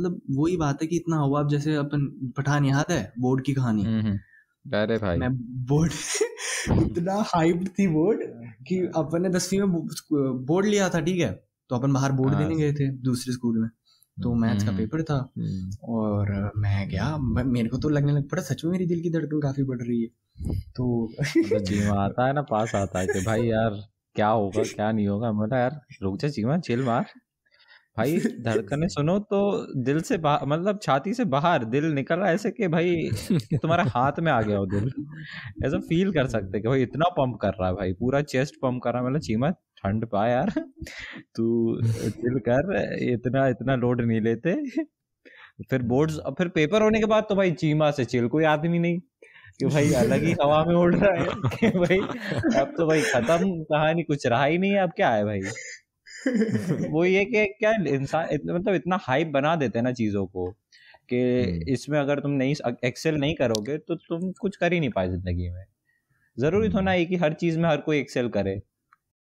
मतलब वही बात है कि इतना हुआ अब जैसे अपन पठान याद है बोर्ड की कहानी हम्म, हम्म। अरे भाई मैं बोर्ड इतना हाइप थी बोर्ड कि हाँ। अपन ने दसवीं में बोर्ड लिया था ठीक है तो अपन बाहर बोर्ड हाँ, देने गए थे दूसरे स्कूल में तो हम्म, मैथ्स का पेपर था और मैं गया मेरे को तो लगने लग पड़ा सच में मेरी दिल की धड़कन काफी बढ़ रही है तो जीवा आता है ना पास आता है कि भाई यार क्या होगा क्या नहीं होगा मतलब यार रुक जा जीवा चिल मार भाई धड़कने सुनो तो दिल से मतलब छाती से बाहर दिल निकल रहा है ऐसे कि भाई तुम्हारे हाथ में आ गया हो दिल ऐसा फील कर सकते कि भाई इतना पंप कर रहा है भाई पूरा चेस्ट पंप कर रहा है मतलब चीमा ठंड पा यार तू दिल कर इतना इतना लोड नहीं लेते फिर बोर्ड्स फिर पेपर होने के बाद तो भाई चीमा से चिल कोई आदमी नहीं कि भाई अलग ही हवा में उड़ रहा है कि भाई अब तो भाई खत्म कहानी कुछ रहा ही नहीं है अब क्या है भाई वो ये कि क्या इंसान मतलब इतना हाइप बना देते हैं ना चीज़ों को कि हम्म। इसमें अगर तुम नहीं एक्सेल नहीं करोगे तो तुम कुछ कर ही नहीं पाए जिंदगी में ज़रूरी तो हम्म। ना ही कि हर चीज़ में हर कोई एक्सेल करे